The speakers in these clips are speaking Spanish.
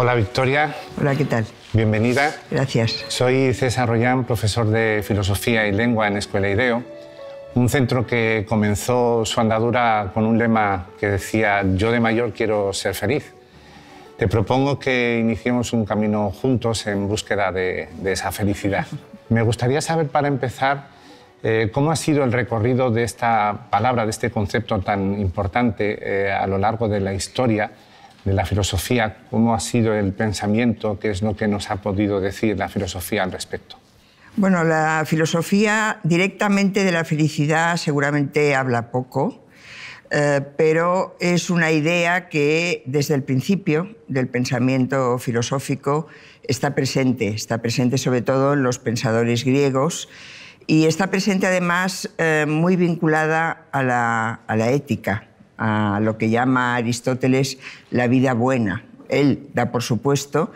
Hola Victoria. Hola, ¿qué tal? Bienvenida. Gracias. Soy César Royán, profesor de Filosofía y Lengua en Escuela IDEO, un centro que comenzó su andadura con un lema que decía yo de mayor quiero ser feliz. Te propongo que iniciemos un camino juntos en búsqueda de, esa felicidad. Me gustaría saber para empezar eh, cómo ha sido el recorrido de esta palabra, de este concepto tan importante eh, a lo largo de la historia de la filosofía, cómo ha sido el pensamiento, qué es lo que nos ha podido decir la filosofía al respecto. Bueno, la filosofía directamente de la felicidad seguramente habla poco, eh, pero es una idea que desde el principio del pensamiento filosófico está presente, está presente sobre todo en los pensadores griegos y está presente además eh, muy vinculada a la ética a lo que llama Aristóteles la vida buena. Él da por supuesto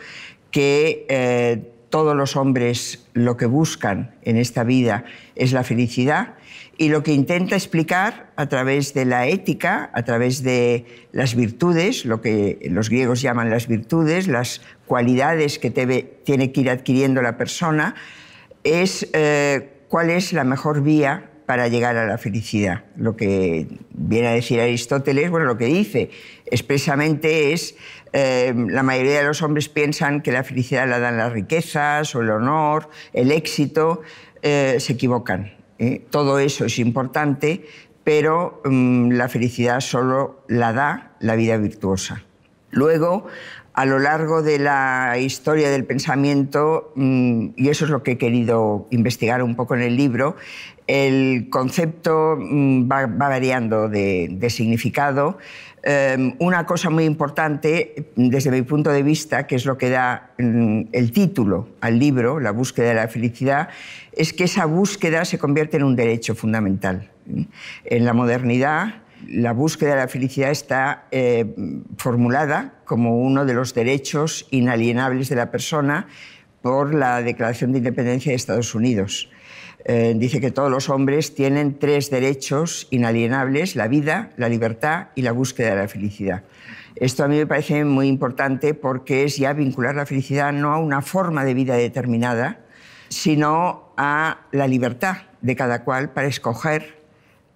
que eh, todos los hombres lo que buscan en esta vida es la felicidad y lo que intenta explicar a través de la ética, a través de las virtudes, lo que los griegos llaman las virtudes, las cualidades que tiene que ir adquiriendo la persona, es eh, cuál es la mejor vía para llegar a la felicidad. Lo que viene a decir Aristóteles, bueno, lo que dice expresamente es, eh, la mayoría de los hombres piensan que la felicidad la dan las riquezas o el honor, el éxito, eh, se equivocan. ¿eh? Todo eso es importante, pero mm, la felicidad solo la da la vida virtuosa. Luego, a lo largo de la historia del pensamiento, mm, y eso es lo que he querido investigar un poco en el libro, el concepto mm, va, variando de, significado. Em, una cosa muy importante, desde mi punto de vista, que es lo que da mm, el título al libro, La búsqueda de la felicidad, es que esa búsqueda se convierte en un derecho fundamental. En la modernidad, la búsqueda de la felicidad está eh, formulada como uno de los derechos inalienables de la persona por la Declaración de Independencia de Estados Unidos. Eh, dice que todos los hombres tienen tres derechos inalienables, la vida, la libertad y la búsqueda de la felicidad. Esto a mí me parece muy importante porque es ya vincular la felicidad no a una forma de vida determinada, sino a la libertad de cada cual para escoger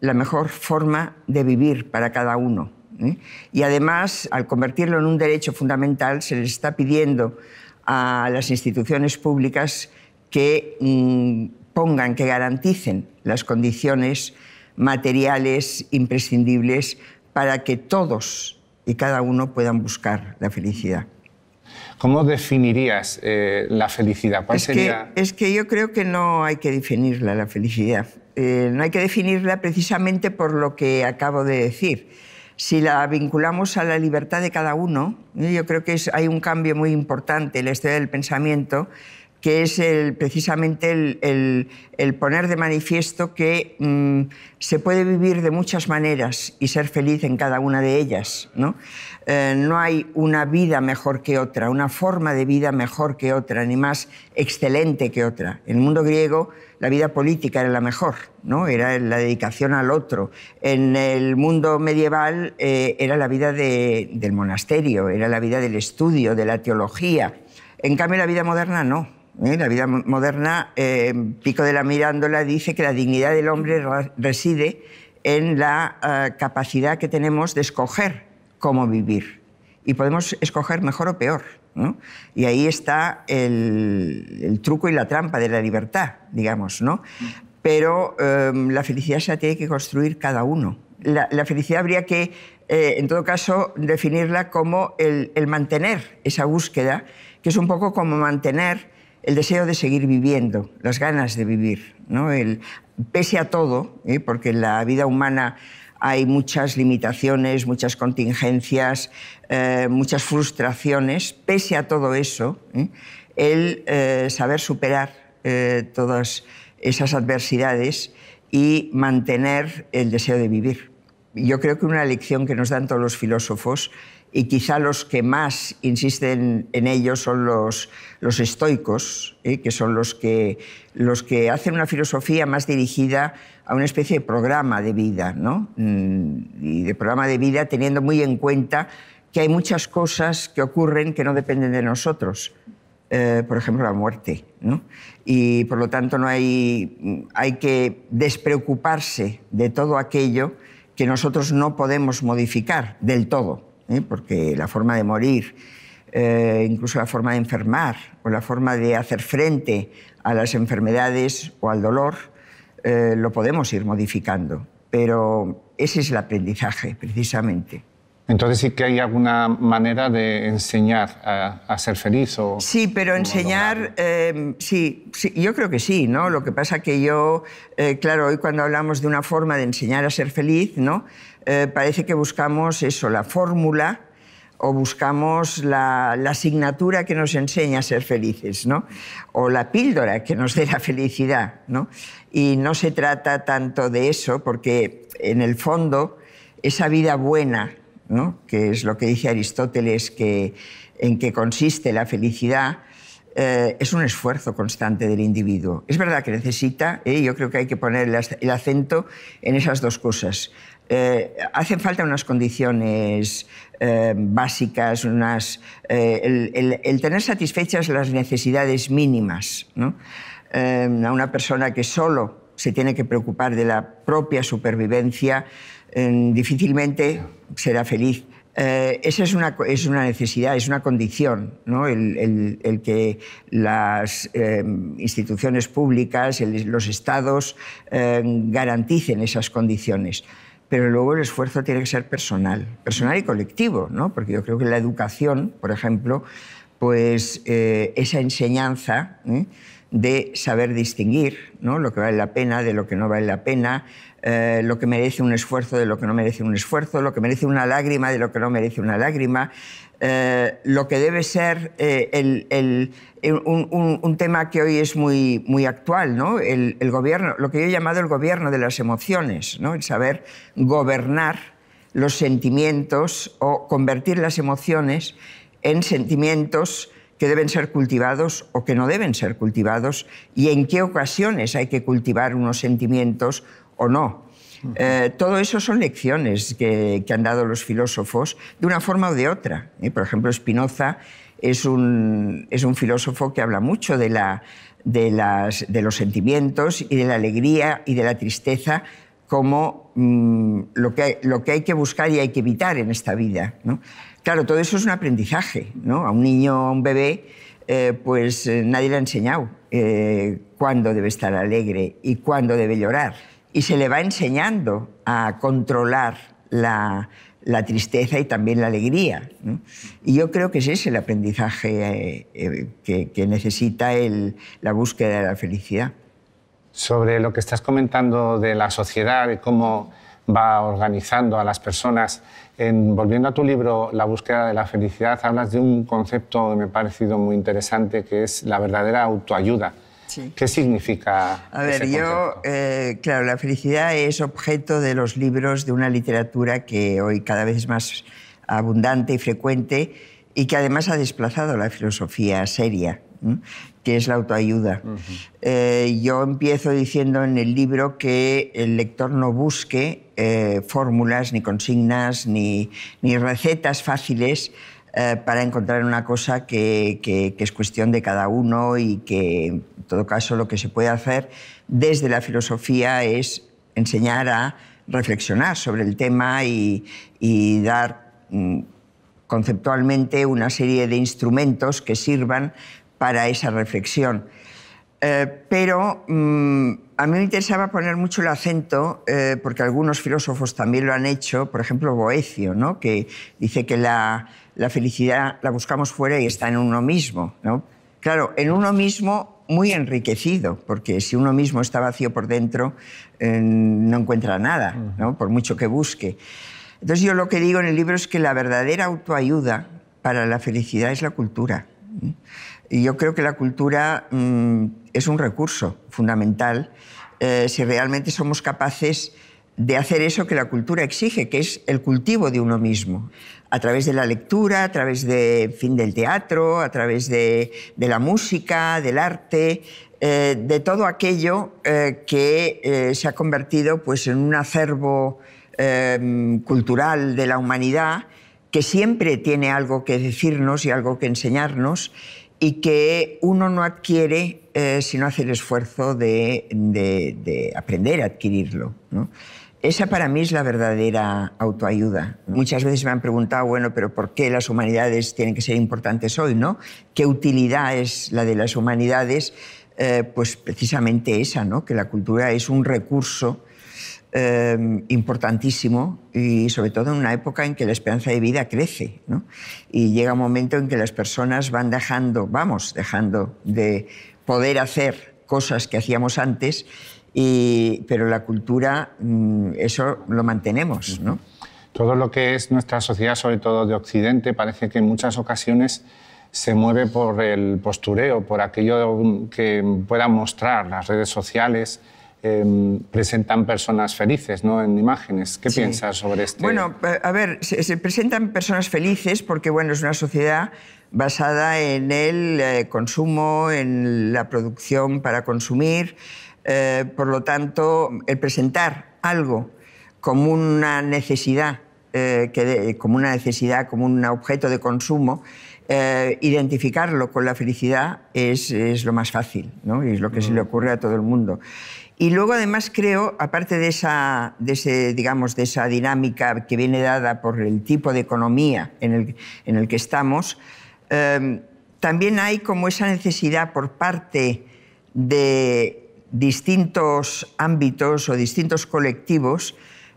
la mejor forma de vivir para cada uno. ¿eh? Y además, al convertirlo en un derecho fundamental, se le está pidiendo a las instituciones públicas que mm, pongan, que garanticen las condiciones materiales imprescindibles para que todos y cada uno puedan buscar la felicidad. ¿Cómo definirías eh, la felicidad? ¿Cuál es, que, es que yo creo que no hay que definirla, la felicidad. Eh, no hay que definirla precisamente por lo que acabo de decir. Si la vinculamos a la libertad de cada uno, ¿eh? yo creo que es, hay un cambio muy importante en la historia del pensamiento que es el, precisamente el, poner de manifiesto que mm, se puede vivir de muchas maneras y ser feliz en cada una de ellas. Eh, ¿no? hay una vida mejor que otra, una forma de vida mejor que otra, ni más excelente que otra. En el mundo griego la vida política era la mejor, ¿no? era la dedicación al otro. En el mundo medieval eh, era la vida del monasterio, era la vida del estudio, de la teología. En cambio, la vida moderna no en ¿eh? la vida moderna, eh, Pico de la Mirándola dice que la dignidad del hombre reside en la eh, capacidad que tenemos de escoger cómo vivir. Y podemos escoger mejor o peor. ¿no? Y ahí está el, truco y la trampa de la libertad, digamos. ¿no? Pero em, la felicidad se la tiene que construir cada uno. La, felicidad habría que, en todo caso, definirla como el, el, mantener esa búsqueda, que es un poco como mantener el deseo de seguir viviendo, las ganas de vivir, ¿no? el, pese a todo, ¿eh? porque en la vida humana hay muchas limitaciones, muchas contingencias, eh, muchas frustraciones, pese a todo eso, ¿eh? el saber superar todas esas adversidades y mantener el deseo de vivir. Yo creo que una lección que nos dan todos los filósofos y quizá los que más insisten en ello son los, estoicos, ¿eh? que son los que, los que hacen una filosofía más dirigida a una especie de programa de vida, ¿no? Mm, y de programa de vida teniendo muy en cuenta que hay muchas cosas que ocurren que no dependen de nosotros. Eh, por ejemplo, la muerte. ¿no? Y por lo tanto, no hay, mm, hay que despreocuparse de todo aquello que nosotros no podemos modificar del todo. ¿eh? porque la forma de morir, eh, incluso la forma de enfermar o la forma de hacer frente a las enfermedades o al dolor, eh, lo podemos ir modificando. Pero ese es el aprendizaje, precisamente. Entonces sí que hay alguna manera de enseñar a, ser feliz. O, sí, pero enseñar, em, sí, yo creo que sí, ¿no? Lo que pasa que yo, eh, claro, hoy cuando hablamos de una forma de enseñar a ser feliz, ¿no? Eh, parece que buscamos eso, la fórmula o buscamos la, la, asignatura que nos enseña a ser felices, ¿no? O la píldora que nos dé la felicidad, ¿no? Y no se trata tanto de eso, porque en el fondo esa vida buena que es lo que dice Aristóteles, que, en qué consiste la felicidad, eh, es un esfuerzo constante del individuo. Es verdad que necesita, y eh, yo creo que hay que poner el acento en esas dos cosas. Eh, hacen falta unas condiciones básicas, el, tener satisfechas las necesidades mínimas. a una persona que solo se tiene que preocupar de la propia supervivencia, Em, difícilmente será feliz. Eh, esa es una, es una necesidad, es una condición, el, el, que las em, instituciones públicas, los estados em, garanticen esas condiciones. Pero luego el esfuerzo tiene que ser personal, personal y colectivo, ¿no? porque yo creo que la educación, por ejemplo, pues eh, esa enseñanza... ¿eh? de saber distinguir lo que vale la pena de lo que no vale la pena, eh, lo que merece un esfuerzo de lo que no merece un esfuerzo, lo que merece una lágrima de lo que no merece una lágrima, eh, lo que debe ser eh, un, tema que hoy es muy, muy actual, ¿no? el, el, gobierno, lo que yo he llamado el gobierno de las emociones, ¿no? el saber gobernar los sentimientos o convertir las emociones en sentimientos que deben ser cultivados o que no deben ser cultivados y en qué ocasiones hay que cultivar unos sentimientos o no. Eh, todo eso son lecciones que, han dado los filósofos de una forma o de otra. ¿eh? Por ejemplo, Spinoza es un, filósofo que habla mucho de, de los sentimientos y de la alegría y de la tristeza como mm, lo, que hay, lo que hay que buscar y hay que evitar en esta vida. ¿no? Claro, todo eso es un aprendizaje. ¿no? A un niño, a un bebé, eh, pues eh, nadie le ha enseñado eh, cuándo debe estar alegre y cuándo debe llorar. Y se le va enseñando a controlar la, la tristeza y también la alegría. ¿no? Y yo creo que ese es el aprendizaje que, que necesita el, la búsqueda de la felicidad sobre lo que estás comentando de la sociedad, y cómo va organizando a las personas. En, volviendo a tu libro, La búsqueda de la felicidad, hablas de un concepto que me ha parecido muy interesante, que es la verdadera autoayuda. Sí. ¿Qué significa? A ver, yo, eh, claro, la felicidad es objeto de los libros de una literatura que hoy cada vez es más abundante y frecuente y que además ha desplazado la filosofía seria que es la autoayuda. Eh, yo empiezo diciendo en el libro que el lector no busque eh, fórmulas, ni consignas, ni, recetas fáciles eh, para encontrar una cosa que, es cuestión de cada uno y que, en todo caso, lo que se puede hacer desde la filosofía es enseñar a reflexionar sobre el tema y, dar mm, conceptualmente una serie de instrumentos que sirvan para esa reflexión. Eh, pero mm, a mí me interesaba poner mucho el acento, eh, porque algunos filósofos también lo han hecho, por ejemplo Boecio, ¿no? que dice que la, felicidad la buscamos fuera y está en uno mismo. ¿no? Claro, en uno mismo muy enriquecido, porque si uno mismo está vacío por dentro, eh, no encuentra nada, por mucho que busque. Entonces yo lo que digo en el libro es que la verdadera autoayuda para la felicidad es la cultura. Y yo creo que la cultura mm, es un recurso fundamental eh, si realmente somos capaces de hacer eso que la cultura exige, que es el cultivo de uno mismo, a través de la lectura, a través de, fin, del teatro, a través de, de la música, del arte, eh, de todo aquello eh, que se ha convertido pues, en un acervo em, cultural de la humanidad que siempre tiene algo que decirnos y algo que enseñarnos y que uno no adquiere eh, si no hace el esfuerzo de, aprender a adquirirlo. Esa para mí es la verdadera autoayuda. Muchas veces me han preguntado, bueno, pero ¿por qué las humanidades tienen que ser importantes hoy? ¿no? ¿Qué utilidad es la de las humanidades? Eh, pues precisamente esa, ¿no? que la cultura es un recurso eh, importantísimo y sobre todo en una época en que la esperanza de vida crece y llega un momento en que las personas van dejando, vamos dejando de poder hacer cosas que hacíamos antes, pero la cultura mm, eso lo mantenemos. Todo lo que es nuestra sociedad, sobre todo de Occidente, parece que en muchas ocasiones se mueve por el postureo, por aquello que puedan mostrar las redes sociales, Em, presentan personas felices ¿no? en imágenes. ¿Qué piensas sobre esto? Bueno, a ver, se, presentan personas felices porque bueno, es una sociedad basada en el eh, consumo, en la producción para consumir. Eh, por lo tanto, el presentar algo como una necesidad, eh, como una necesidad, como un objeto de consumo, identificarlo con la felicidad es, lo más fácil, ¿no? y es lo que se le mm. ocurre a todo el mundo. Y luego además creo, aparte de esa, ese, digamos, de esa dinámica que viene dada por el tipo de economía en el, en el que estamos, em, también hay como esa necesidad por parte de distintos ámbitos o distintos colectivos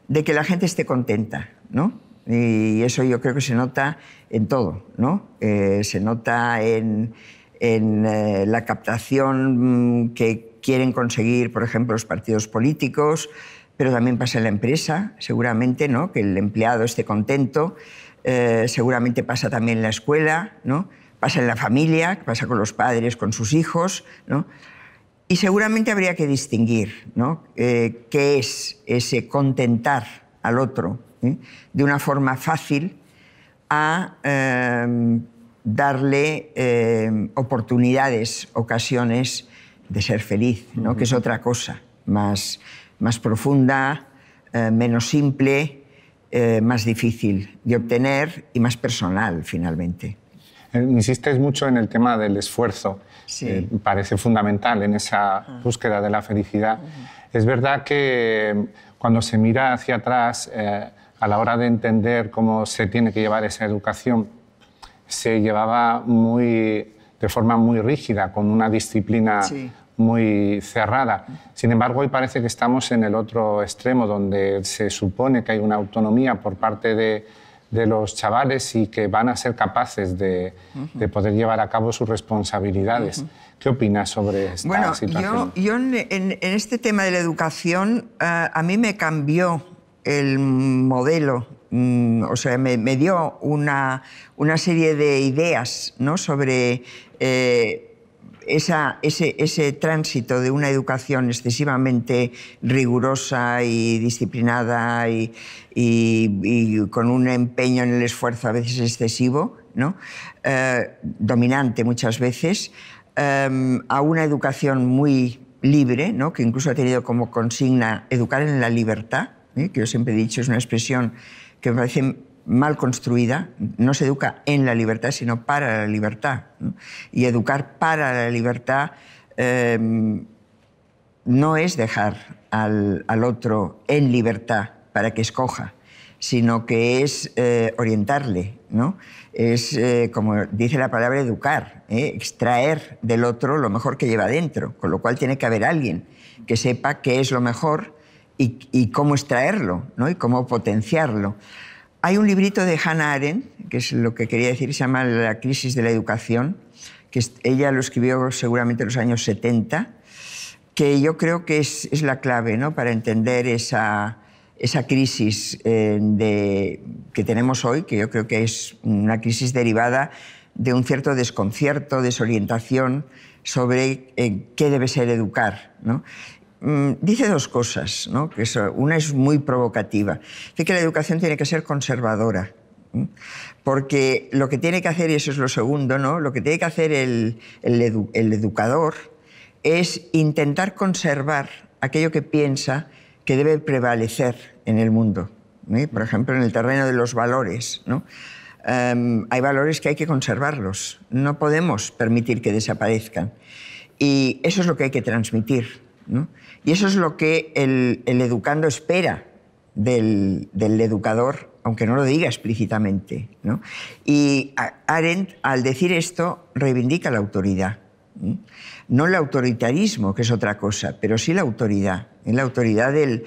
de que la gente esté contenta, ¿no? Y eso yo creo que se nota en todo, ¿no? Eh, se nota en, eh, la captación mm, que quieren conseguir, por ejemplo, los partidos políticos, pero también pasa en la empresa, seguramente, ¿no? que el empleado esté contento, eh, seguramente pasa también en la escuela, ¿no? pasa en la familia, pasa con los padres, con sus hijos. Y seguramente habría que distinguir eh, qué es ese contentar al otro de una forma fácil a eh, darle oportunidades, ocasiones de ser feliz, ¿no? que es otra cosa, más, más profunda, eh, menos simple, eh, más difícil de obtener y más personal finalmente. Eh, insistes mucho en el tema del esfuerzo, sí. parece fundamental en esa ah. búsqueda de la felicidad. Es verdad que cuando se mira hacia atrás, a la hora de entender cómo se tiene que llevar esa educación, se llevaba muy, de forma muy rígida, con una disciplina muy cerrada. Sin embargo, hoy parece que estamos en el otro extremo, donde se supone que hay una autonomía por parte de, los chavales y que van a ser capaces de, poder llevar a cabo sus responsabilidades. ¿Qué opinas sobre esta situación? Yo, en, este tema de la educación, eh, a mí me cambió el modelo, mm, o sea, me, dio una, serie de ideas ¿no? sobre... Eh, ese, ese, tránsito de una educación excesivamente rigurosa y disciplinada y, con un empeño en el esfuerzo a veces excesivo, ¿no? Eh, dominante muchas veces, eh, a una educación muy libre, que incluso ha tenido como consigna educar en la libertad, ¿eh? que yo siempre he dicho es una expresión que me parece mal construida, no se educa en la libertad, sino para la libertad. Y educar para la libertad em, no es dejar al, otro en libertad para que escoja, sino que es eh, orientarle, ¿no? es, eh, como dice la palabra, educar, ¿eh? extraer del otro lo mejor que lleva dentro, con lo cual tiene que haber alguien que sepa qué es lo mejor y, y cómo extraerlo ¿no? y cómo potenciarlo. Hay un librito de Hannah Arendt, que es lo que quería decir, se llama La crisis de la educación, que ella lo escribió seguramente en los años 70, que yo creo que es, la clave ¿no? para entender esa, crisis eh, de, que tenemos hoy, que yo creo que es una crisis derivada de un cierto desconcierto, desorientación sobre eh, qué debe ser educar. Mm, dice dos cosas, ¿no? que una es muy provocativa, dice que la educación tiene que ser conservadora, porque lo que tiene que hacer, y eso es lo segundo, ¿no? lo que tiene que hacer el, educador es intentar conservar aquello que piensa que debe prevalecer en el mundo, por ejemplo, en el terreno de los valores. ¿no? Em, hay valores que hay que conservarlos, no podemos permitir que desaparezcan. Y eso es lo que hay que transmitir. ¿no? Y eso es lo que el, educando espera del, educador, aunque no lo diga explícitamente. Y Arendt, al decir esto, reivindica la autoridad. No el autoritarismo, que es otra cosa, pero sí la autoridad. La autoridad del,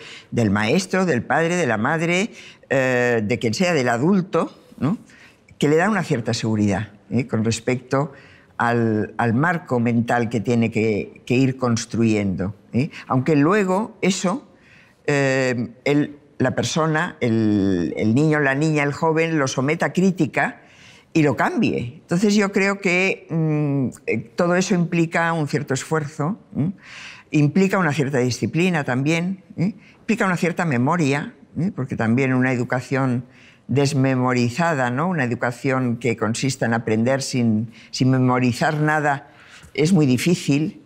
maestro, del padre, de la madre, eh, de quien sea, del adulto, que le da una cierta seguridad ¿eh? con respecto al, marco mental que tiene que ir construyendo. Aunque luego eso, eh, la persona, el, niño, la niña, el joven, lo someta a crítica y lo cambie. Entonces yo creo que mm, eh, todo eso implica un cierto esfuerzo, implica una cierta disciplina también, implica una cierta memoria, porque también una educación desmemorizada, ¿no? una educación que consista en aprender sin, memorizar nada, es muy difícil.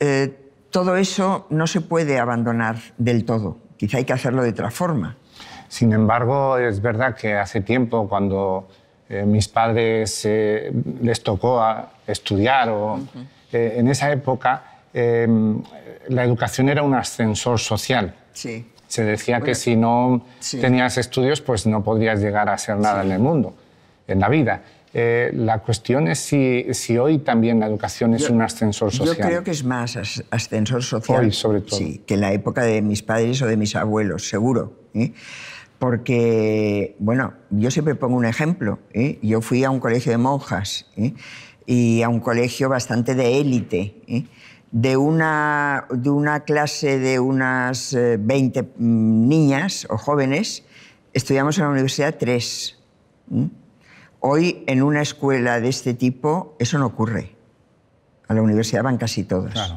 Eh, todo eso no se puede abandonar del todo. Quizá hay que hacerlo de otra forma. Sin embargo, es verdad que hace tiempo, cuando eh, mis padres eh, les tocó ah, estudiar, o, eh, en esa época em, la educación era un ascensor social. Sí. Se decía que si no tenías estudios, pues no podrías llegar a hacer nada en el mundo, en la vida. Eh, la cuestión es si, hoy también la educación es un ascensor social. Yo creo que es más ascensor social. sobre todo. Sí, que la época de mis padres o de mis abuelos, seguro. ¿eh? Porque, bueno, yo siempre pongo un ejemplo. ¿eh? Yo fui a un colegio de monjas y a un colegio bastante de élite. De una, de una clase de unas 20 mm, niñas o jóvenes, estudiamos en la universidad tres. Hoy en una escuela de este tipo eso no ocurre. A la universidad van casi todas.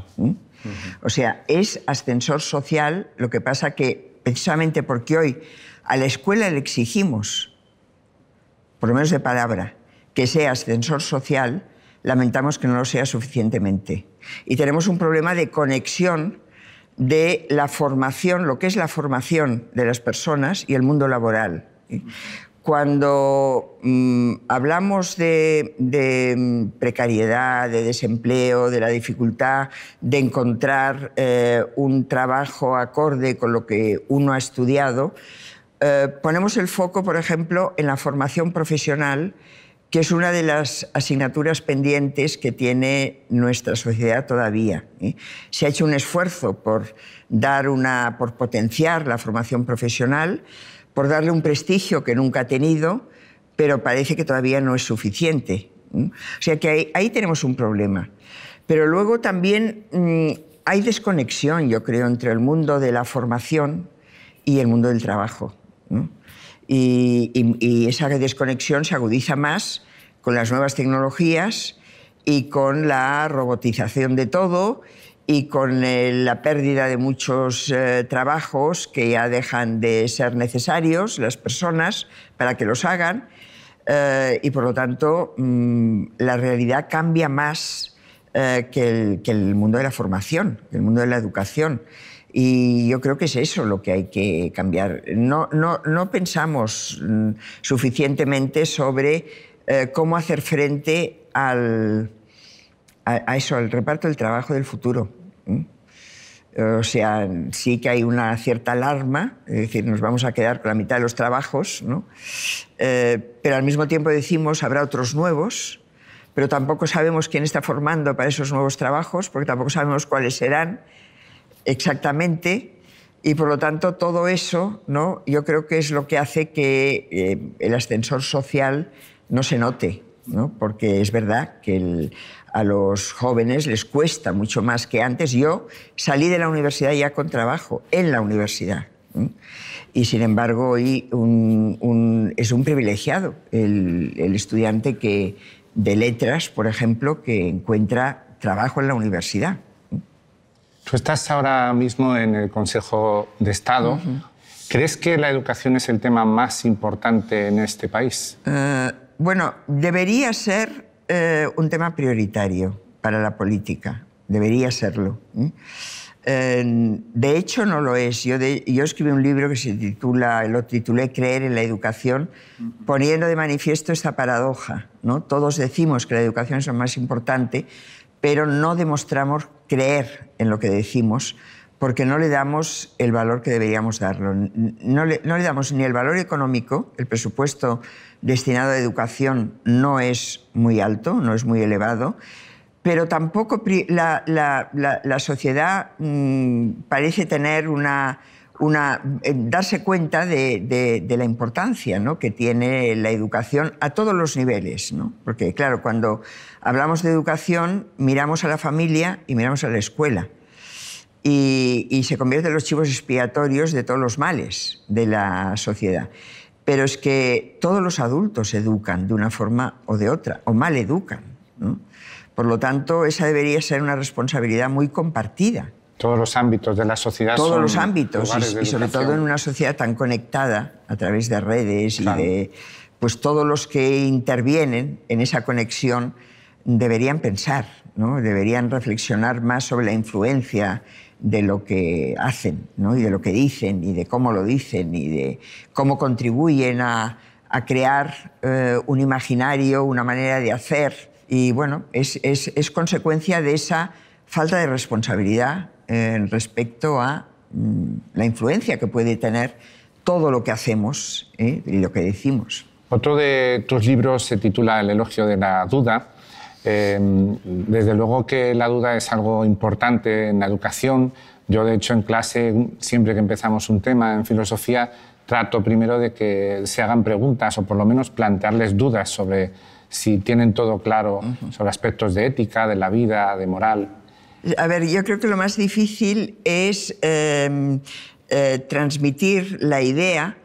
O sea, es ascensor social, lo que pasa que precisamente porque hoy a la escuela le exigimos, por lo menos de palabra, que sea ascensor social, lamentamos que no lo sea suficientemente. Y tenemos un problema de conexión de la formación, lo que es la formación de las personas y el mundo laboral cuando mm, hablamos de, mm, precariedad, de desempleo, de la dificultad de encontrar eh, un trabajo acorde con lo que uno ha estudiado, eh, ponemos el foco, por ejemplo, en la formación profesional, que es una de las asignaturas pendientes que tiene nuestra sociedad todavía. ¿eh? Se ha hecho un esfuerzo por dar una, por potenciar la formación profesional por darle un prestigio que nunca ha tenido, pero parece que todavía no es suficiente. O sea que ahí, tenemos un problema. Pero luego también mm, hay desconexión, yo creo, entre el mundo de la formación y el mundo del trabajo. y, esa desconexión se agudiza más con las nuevas tecnologías y con la robotización de todo y con eh, la pérdida de muchos eh, trabajos que ya dejan de ser necesarios las personas para que los hagan eh, y por lo tanto mm, la realidad cambia más que, el, mundo de la formación, que el mundo de la educación. Y yo creo que es eso lo que hay que cambiar. No, no, no pensamos mm, suficientemente sobre cómo hacer frente al, a, eso, al reparto del trabajo del futuro. O sea, sí que hay una cierta alarma, es decir, nos vamos a quedar con la mitad de los trabajos, ¿no? Eh, pero al mismo tiempo decimos, habrá otros nuevos, pero tampoco sabemos quién está formando para esos nuevos trabajos, porque tampoco sabemos cuáles serán exactamente. Y por lo tanto, todo eso ¿no? yo creo que es lo que hace que eh, el ascensor social no se note, ¿no? porque es verdad que el, a los jóvenes les cuesta mucho más que antes. Yo salí de la universidad ya con trabajo en la universidad. Y sin embargo, hoy es un privilegiado el, estudiante que, de letras, por ejemplo, que encuentra trabajo en la universidad. Tú estás ahora mismo en el Consejo de Estado. ¿Crees que la educación es el tema más importante en este país? Eh, bueno, debería ser eh, un tema prioritario para la política, debería serlo. ¿eh? de hecho, no lo es. Yo, escribí un libro que se titula, lo titulé Creer en la educación, poniendo de manifiesto esta paradoja. ¿no? Todos decimos que la educación es lo más importante, pero no demostramos creer en lo que decimos porque no le damos el valor que deberíamos darlo. No le, damos ni el valor económico, el presupuesto destinado a educación no es muy alto, no es muy elevado, pero tampoco la, sociedad mm, parece tener una, eh, darse cuenta de, la importancia que tiene la educación a todos los niveles. ¿no? Porque, claro, cuando hablamos de educación, miramos a la familia y miramos a la escuela y, se convierten en los chivos expiatorios de todos los males de la sociedad. Pero es que todos los adultos educan de una forma o de otra, o mal educan. Por lo tanto, esa debería ser una responsabilidad muy compartida. Todos los ámbitos de la sociedad. Todos los ámbitos, y, sobre todo en una sociedad tan conectada a través de redes y de... Pues todos los que intervienen en esa conexión deberían pensar deberían reflexionar más sobre la influencia de lo que hacen y de lo que dicen y de cómo lo dicen y de cómo contribuyen a, crear eh, un imaginario, una manera de hacer. Y bueno, es, consecuencia de esa falta de responsabilidad en eh, respecto a mm, la influencia que puede tener todo lo que hacemos eh, y lo que decimos. Otro de tus libros se titula El elogio de la duda Em, desde luego que la duda es algo importante en la educación. Yo, de hecho, en clase, siempre que empezamos un tema en filosofía, trato primero de que se hagan preguntas o por lo menos plantearles dudas sobre si tienen todo claro, sobre aspectos de ética, de la vida, de moral. A ver, yo creo que lo más difícil es em, eh, transmitir la idea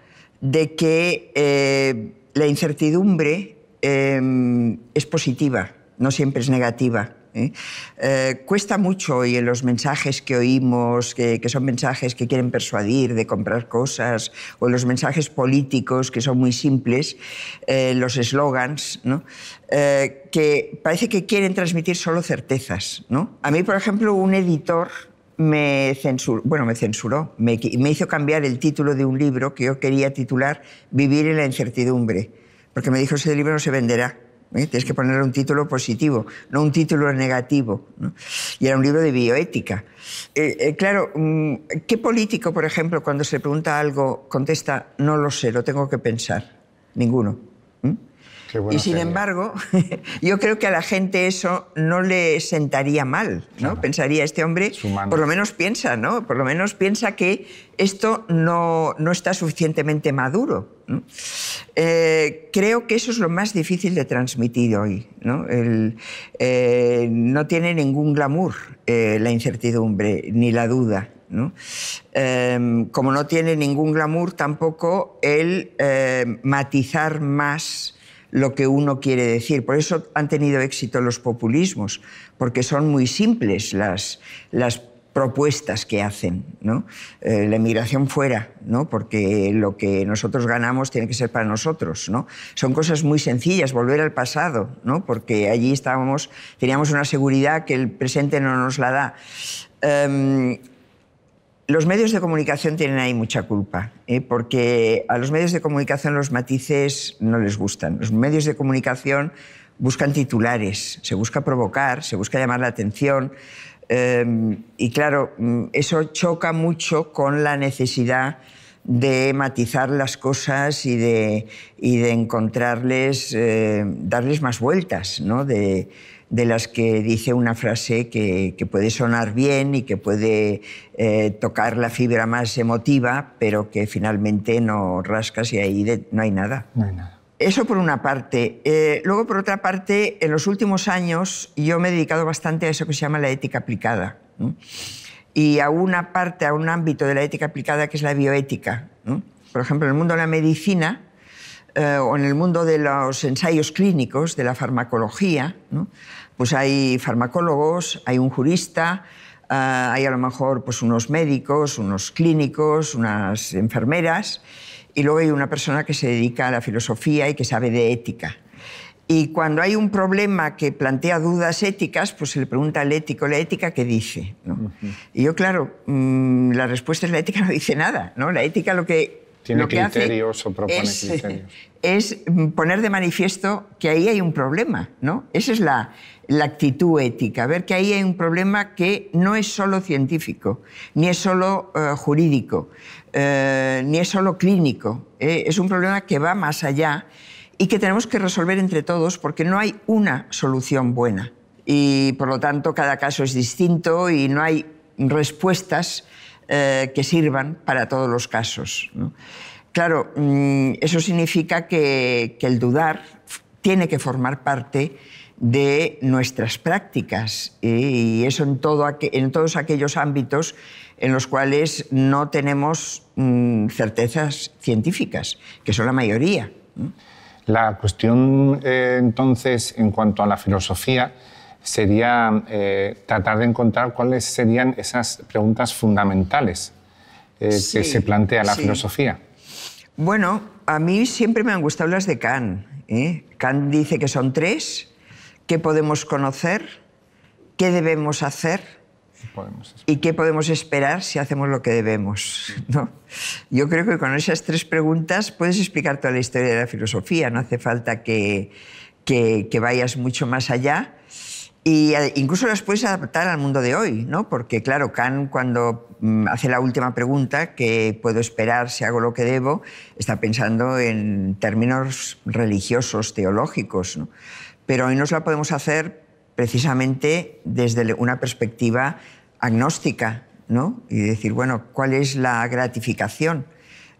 de que eh, la incertidumbre em, es positiva no siempre es negativa. ¿eh? Eh, cuesta mucho y en los mensajes que oímos, que, son mensajes que quieren persuadir de comprar cosas, o los mensajes políticos que son muy simples, eh, los eslogans, ¿no? que parece que quieren transmitir solo certezas. ¿no? A mí, por ejemplo, un editor me censuró, bueno, me censuró, me hizo cambiar el título de un libro que yo quería titular Vivir en la incertidumbre, porque me dijo, ese libro no se venderá. ¿eh? Tienes que ponerle un título positivo, no un título negativo. Y era un libro de bioética. Eh, eh, claro, mm, ¿qué político, por ejemplo, cuando se pregunta algo, contesta, no lo sé, lo tengo que pensar? Ninguno y sin embargo, yo creo que a la gente eso no le sentaría mal, ¿no? Pensaría, este hombre, por lo menos piensa, Por lo menos piensa que esto no, está suficientemente maduro. Eh, creo que eso es lo más difícil de transmitir hoy. No, eh, tiene ningún glamour eh, la incertidumbre ni la duda. Em, como no tiene ningún glamour, tampoco el matizar más lo que uno quiere decir. Por eso han tenido éxito los populismos, porque son muy simples las, las propuestas que hacen. ¿no? Eh, la emigración fuera, ¿no? porque lo que nosotros ganamos tiene que ser para nosotros. ¿no? Son cosas muy sencillas, volver al pasado, ¿no? porque allí estábamos, teníamos una seguridad que el presente no nos la da. Em, los medios de comunicación tienen ahí mucha culpa, ¿eh? porque a los medios de comunicación los matices no les gustan. Los medios de comunicación buscan titulares, se busca provocar, se busca llamar la atención. Em, y claro, mm, eso choca mucho con la necesidad de matizar las cosas y de, de encontrarles, eh, darles más vueltas, ¿no? de las que dice una frase que, puede sonar bien y que puede eh, tocar la fibra más emotiva, pero que finalmente no rascas y ahí no hay nada. No hay nada. Eso por una parte. Eh, luego, por otra parte, en los últimos años yo me he dedicado bastante a eso que se llama la ética aplicada. Y a una parte, a un ámbito de la ética aplicada que es la bioética. Por ejemplo, en el mundo de la medicina, eh, o en el mundo de los ensayos clínicos, de la farmacología, pues hay farmacólogos, hay un jurista, eh, hay a lo mejor pues unos médicos, unos clínicos, unas enfermeras, y luego hay una persona que se dedica a la filosofía y que sabe de ética. Y cuando hay un problema que plantea dudas éticas, pues se le pregunta al ético, ¿la ética qué dice? Y yo, claro, mm, la respuesta es la ética no dice nada. ¿no? La ética lo que tiene lo que criterios o propone es, eh, Es poner de manifiesto que ahí hay un problema, ¿no? Esa es la, la actitud ética, ver que ahí hay un problema que no es solo científico, ni es solo eh, jurídico, eh, ni es solo clínico. es un problema que va más allá y que tenemos que resolver entre todos porque no hay una solución buena. Y por lo tanto, cada caso es distinto y no hay respuestas eh, que sirvan para todos los casos. Claro, mm, eso significa que, el dudar tiene que formar parte de nuestras prácticas y eso en, todos aquellos ámbitos en los cuales no tenemos mm, certezas científicas, que son la mayoría. La cuestión eh, entonces en cuanto a la filosofía sería eh, tratar de encontrar cuáles serían esas preguntas fundamentales eh, que se plantea la filosofía. Bueno, a mí siempre me han gustado las de Kant. ¿eh? Kant dice que son tres, qué podemos conocer, qué debemos hacer y qué podemos esperar si hacemos lo que debemos. ¿no? Yo creo que con esas tres preguntas puedes explicar toda la historia de la filosofía, no hace falta que vayas mucho más allá y eh, incluso las puedes adaptar al mundo de hoy, ¿no? Porque claro, Kant cuando mm, hace la última pregunta, que puedo esperar si hago lo que debo, está pensando en términos religiosos, teológicos, ¿no? Pero hoy nos la podemos hacer precisamente desde una perspectiva agnóstica, ¿no? Y decir, bueno, ¿cuál es la gratificación?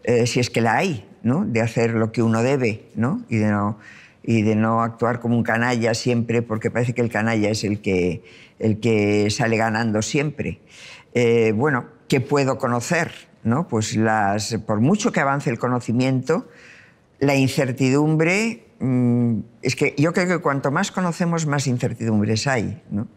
Eh, si es que la hay, ¿no? De hacer lo que uno debe, ¿no? Y de no y de no actuar como un canalla siempre, porque parece que el canalla es el que, el que sale ganando siempre. Eh, bueno, ¿qué puedo conocer? ¿No? Pues las, por mucho que avance el conocimiento, la incertidumbre, mm, es que yo creo que cuanto más conocemos, más incertidumbres hay. ¿no?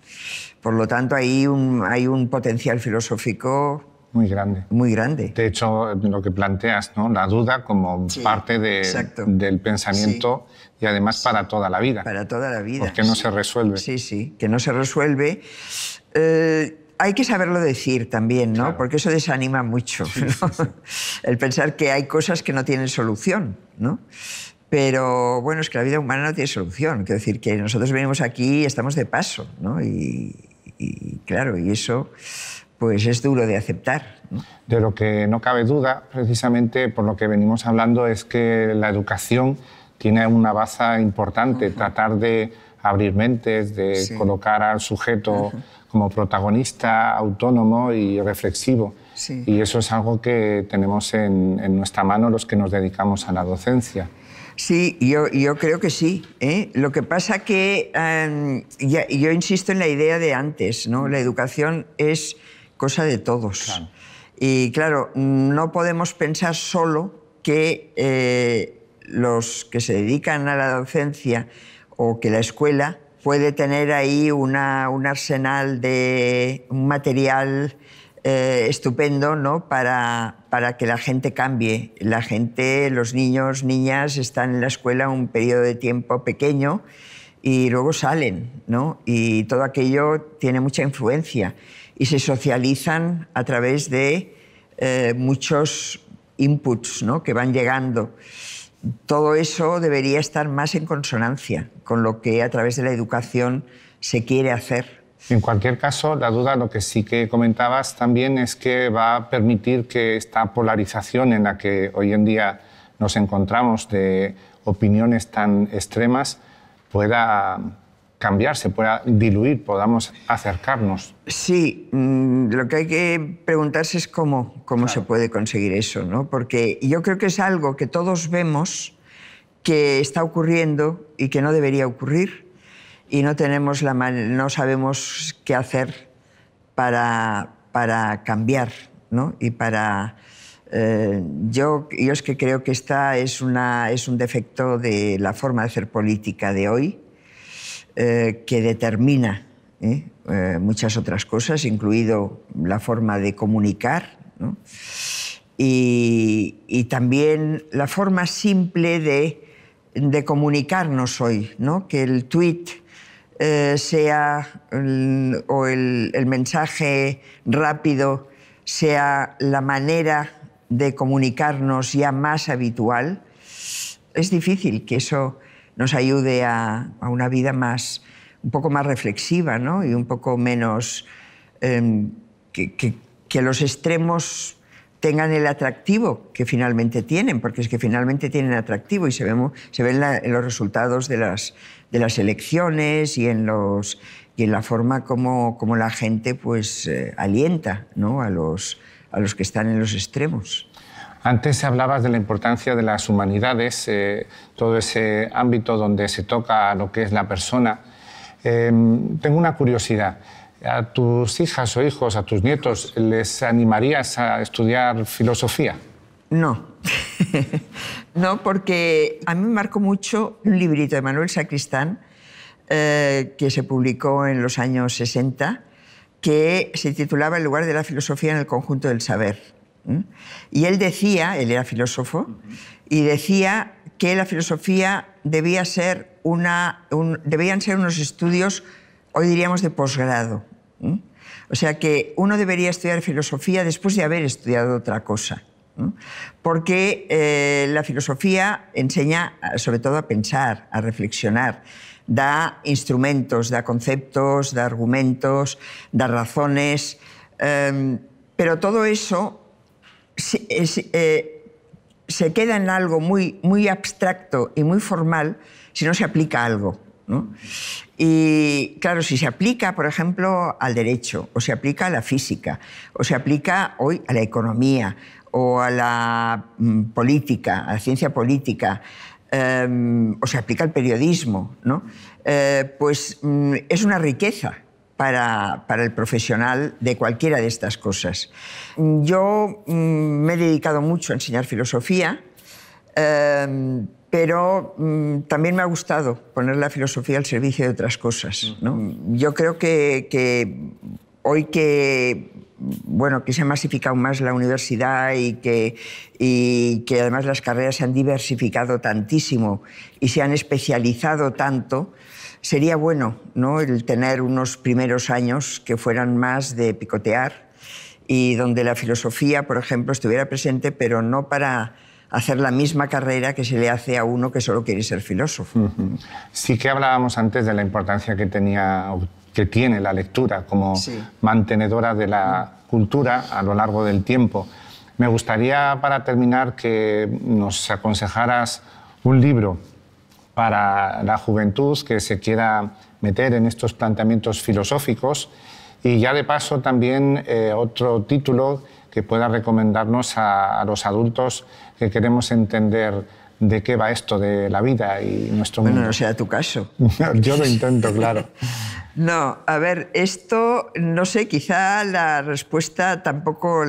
Por lo tanto, hay un, hay un potencial filosófico muy grande. Muy grande. De hecho, lo que planteas, ¿no? La duda como parte de, del pensamiento y además para toda la vida. Para toda la vida. Porque no se resuelve. Sí, sí, que no se resuelve. Eh, hay que saberlo decir también, ¿no? Porque eso desanima mucho, El pensar que hay cosas que no tienen solución, ¿no? Pero bueno, es que la vida humana no tiene solución. Quiero decir que nosotros venimos aquí y estamos de paso, ¿no? Y, y claro, y eso pues es duro de aceptar. De lo que no cabe duda, precisamente por lo que venimos hablando, es que la educación tiene una baza importante, tratar de abrir mentes, de colocar al sujeto como protagonista, autónomo y reflexivo. Y eso es algo que tenemos en, nuestra mano los que nos dedicamos a la docencia. Sí, yo, creo que sí. ¿eh? Lo que pasa que yo insisto en la idea de antes, ¿no? La educación es cosa de todos. Y claro, no podemos pensar solo que eh, los que se dedican a la docencia o que la escuela puede tener ahí una, un arsenal de un material eh, estupendo ¿no? para, para que la gente cambie. La gente, los niños, niñas, están en la escuela un periodo de tiempo pequeño y luego salen, ¿no? Y todo aquello tiene mucha influencia y se socializan a través de eh, muchos inputs ¿no? que van llegando. Todo eso debería estar más en consonancia con lo que a través de la educación se quiere hacer. En cualquier caso, la duda, lo que sí que comentabas también es que va a permitir que esta polarización en la que hoy en día nos encontramos de opiniones tan extremas pueda cambiar, se pueda diluir, podamos acercarnos. Sí, mm, lo que hay que preguntarse es cómo, cómo se puede conseguir eso, ¿no? porque yo creo que es algo que todos vemos que está ocurriendo y que no debería ocurrir y no, tenemos la no sabemos qué hacer para, para cambiar y para... Eh, yo, yo es que creo que esta es, una, es un defecto de la forma de hacer política de hoy, eh, que determina ¿eh? Eh, muchas otras cosas, incluido la forma de comunicar y, también la forma simple de, comunicarnos hoy, que el tweet sea o el mensaje rápido sea la manera de comunicarnos ya más habitual, es difícil que eso nos ayude a, una vida más, un poco más reflexiva y un poco menos... Em, que, los extremos tengan el atractivo que finalmente tienen, porque es que finalmente tienen atractivo y se, se ven en los resultados de las, elecciones y en, y en la forma como, la gente pues, eh, alienta ¿no? a, los, a los que están en los extremos. Antes hablabas de la importancia de las humanidades, eh, todo ese ámbito donde se toca lo que es la persona. Em, tengo una curiosidad. ¿A tus hijas o hijos, a tus nietos, les animarías a estudiar filosofía? No. no, porque a mí me marcó mucho un librito de Manuel Sacristán eh, que se publicó en los años 60 que se titulaba El lugar de la filosofía en el conjunto del saber y él decía, él era filósofo, y decía que la filosofía debía ser una, debían ser unos estudios, hoy diríamos, de posgrado. O sea que uno debería estudiar filosofía después de haber estudiado otra cosa. Porque eh, la filosofía enseña sobre todo a pensar, a reflexionar, da instrumentos, da conceptos, da argumentos, da razones, em, pero todo eso eh, eh, se, queda en algo muy, muy abstracto y muy formal si no se aplica algo. Y claro, si se aplica, por ejemplo, al derecho, o se aplica a la física, o se aplica hoy a la economía, o a la mm, política, a la ciencia política, em, o se aplica al periodismo, eh, pues mm, es una riqueza para, para, el profesional de cualquiera de estas cosas. Yo mm, me he dedicado mucho a enseñar filosofía, em, pero mm, también me ha gustado poner la filosofía al servicio de otras cosas. ¿no? Yo creo que, que, hoy que... Bueno, que se ha masificado más la universidad y que, y que además las carreras se han diversificado tantísimo y se han especializado tanto, sería bueno ¿no? el tener unos primeros años que fueran más de picotear y donde la filosofía, por ejemplo, estuviera presente, pero no para hacer la misma carrera que se le hace a uno que solo quiere ser filósofo. Sí que hablábamos antes de la importancia que, tenía, que tiene la lectura como mantenedora de la cultura a lo largo del tiempo. Me gustaría, para terminar, que nos aconsejaras un libro para la juventud que se quiera meter en estos planteamientos filosóficos y ya de paso también eh, otro título que pueda recomendarnos a, los adultos que queremos entender de qué va esto de la vida y nuestro mundo. Bueno, no sea tu caso. Yo lo intento, claro. No, a ver, esto, no sé, quizá la respuesta tampoco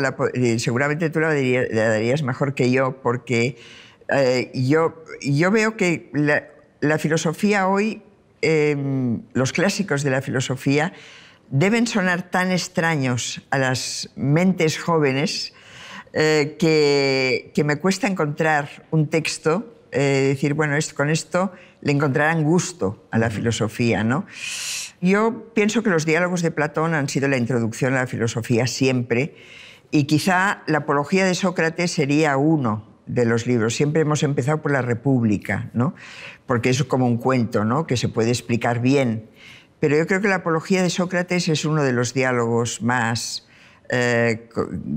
Seguramente tú la darías, mejor que yo, porque eh, yo, yo veo que la, la filosofía hoy, em, los clásicos de la filosofía, deben sonar tan extraños a las mentes jóvenes eh, que, me cuesta encontrar un texto, eh, decir, bueno, con esto le encontrarán gusto a la filosofía. ¿no? Yo pienso que los diálogos de Platón han sido la introducción a la filosofía siempre y quizá la apología de Sócrates sería uno de los libros. Siempre hemos empezado por la República, ¿no? porque es como un cuento ¿no? que se puede explicar bien. Pero yo creo que la apología de Sócrates es uno de los diálogos más eh,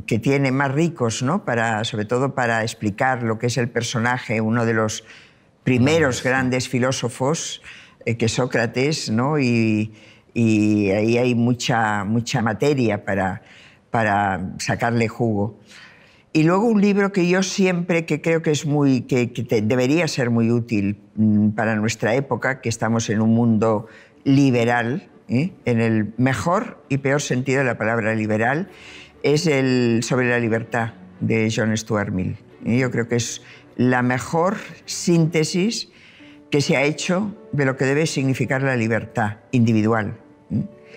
que tiene más ricos, para, sobre todo para explicar lo que es el personaje, uno de los primeros grandes filósofos eh, que Sócrates, ¿no? y, y ahí hay mucha, mucha materia para, para sacarle jugo. Y luego un libro que yo siempre, que creo que es muy, que, debería ser muy útil mm, para nuestra época, que estamos en un mundo liberal, ¿eh? en el mejor y peor sentido de la palabra liberal, es el Sobre la libertad de John Stuart Mill. ¿Eh? Yo creo que es la mejor síntesis que se ha hecho de lo que debe significar la libertad individual.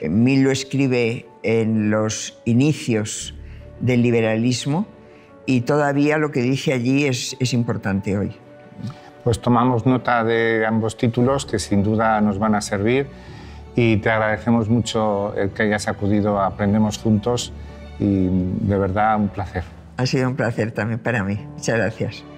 ¿eh? Mill lo escribe en los inicios del liberalismo, y todavía lo que dije allí es, importante hoy. Pues tomamos nota de ambos títulos que sin duda nos van a servir y te agradecemos mucho el que hayas acudido a Aprendemos Juntos y de verdad un placer. Ha sido un placer también para mí. Muchas gracias.